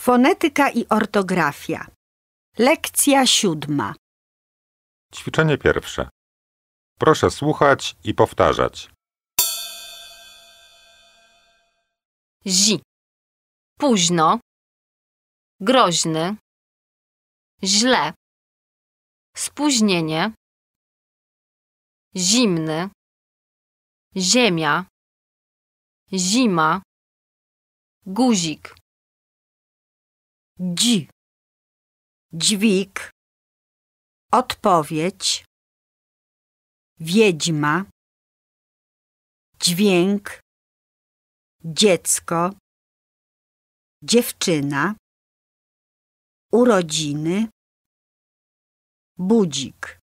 Fonetyka i ortografia. Lekcja siódma. Ćwiczenie pierwsze. Proszę słuchać i powtarzać. Zi. Późno. Groźny. Źle. Spóźnienie. Zimny. Ziemia. Zima. Guzik dź, dźwig, odpowiedź, wiedźma, dźwięk, dziecko, dziewczyna, urodziny, budzik.